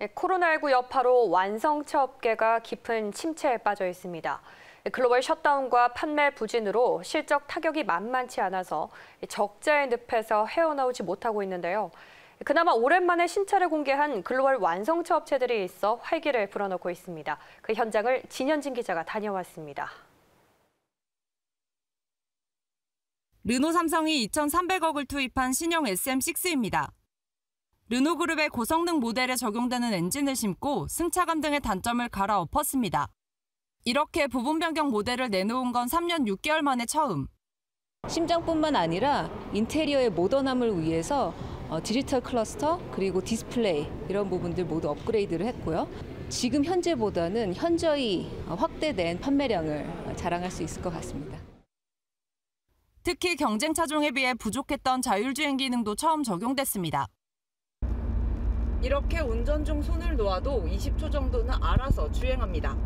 예, 코로나19 여파로 완성차 업계가 깊은 침체에 빠져 있습니다. 예, 글로벌 셧다운과 판매 부진으로 실적 타격이 만만치 않아서 예, 적자의 늪에서 헤어나오지 못하고 있는데요. 그나마 오랜만에 신차를 공개한 글로벌 완성차 업체들이 있어 활기를 불어넣고 있습니다. 그 현장을 진현진 기자가 다녀왔습니다. 르노 삼성이 2,300억을 투입한 신형 SM6입니다. 르노그룹의 고성능 모델에 적용되는 엔진을 심고 승차감 등의 단점을 갈아엎었습니다. 이렇게 부분 변경 모델을 내놓은 건 3년 6개월 만에 처음. 심장뿐만 아니라 인테리어의 모던함을 위해서 어, 디지털 클러스터 그리고 디스플레이 이런 부분들 모두 업그레이드를 했고요. 지금 현재보다는 현저히 어, 확대된 판매량을 자랑할 수 있을 것 같습니다. 특히 경쟁 차종에 비해 부족했던 자율주행 기능도 처음 적용됐습니다. 이렇게 운전 중 손을 놓아도 20초 정도는 알아서 주행합니다.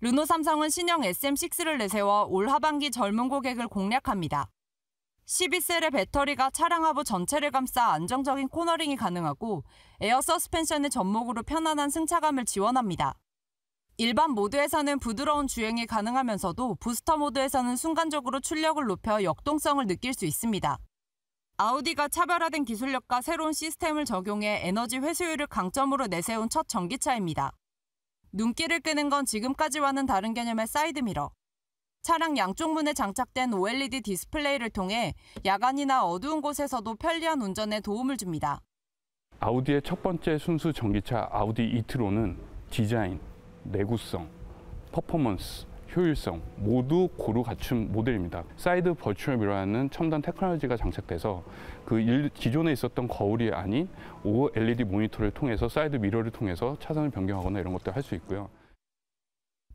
르노 삼성은 신형 SM6를 내세워 올 하반기 젊은 고객을 공략합니다. 12셀의 배터리가 차량 하부 전체를 감싸 안정적인 코너링이 가능하고 에어 서스펜션의 접목으로 편안한 승차감을 지원합니다. 일반 모드에서는 부드러운 주행이 가능하면서도 부스터 모드에서는 순간적으로 출력을 높여 역동성을 느낄 수 있습니다. 아우디가 차별화된 기술력과 새로운 시스템을 적용해 에너지 회수율을 강점으로 내세운 첫 전기차입니다. 눈길을 끄는 건 지금까지와는 다른 개념의 사이드미러. 차량 양쪽 문에 장착된 OLED 디스플레이를 통해 야간이나 어두운 곳에서도 편리한 운전에 도움을 줍니다. 아우디의 첫 번째 순수 전기차 아우디 이트 r o 은 디자인, 내구성, 퍼포먼스, 효율성 모두 고루 갖춘 모델입니다. 사이드 버추얼 미러라는 첨단 테크놀로지가 장착돼서 그 일, 기존에 있었던 거울이 아닌 OLED 모니터를 통해서 사이드 미러를 통해서 차선을 변경하거나 이런 것도 할수 있고요.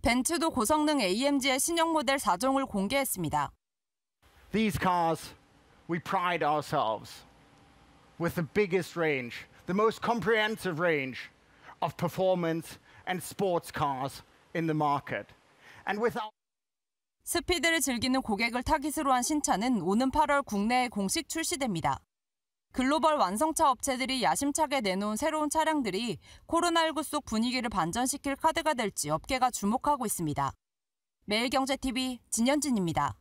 벤츠도 고성능 AMG의 신형 모델 4종을 공개했습니다. These cars we pride ourselves with the biggest range, the most comprehensive range of performance and sports cars in the market. 스피드를 즐기는 고객을 타깃으로 한 신차는 오는 8월 국내에 공식 출시됩니다. 글로벌 완성차 업체들이 야심차게 내놓은 새로운 차량들이 코로나19 속 분위기를 반전시킬 카드가 될지 업계가 주목하고 있습니다. 매일경제TV 진현진입니다.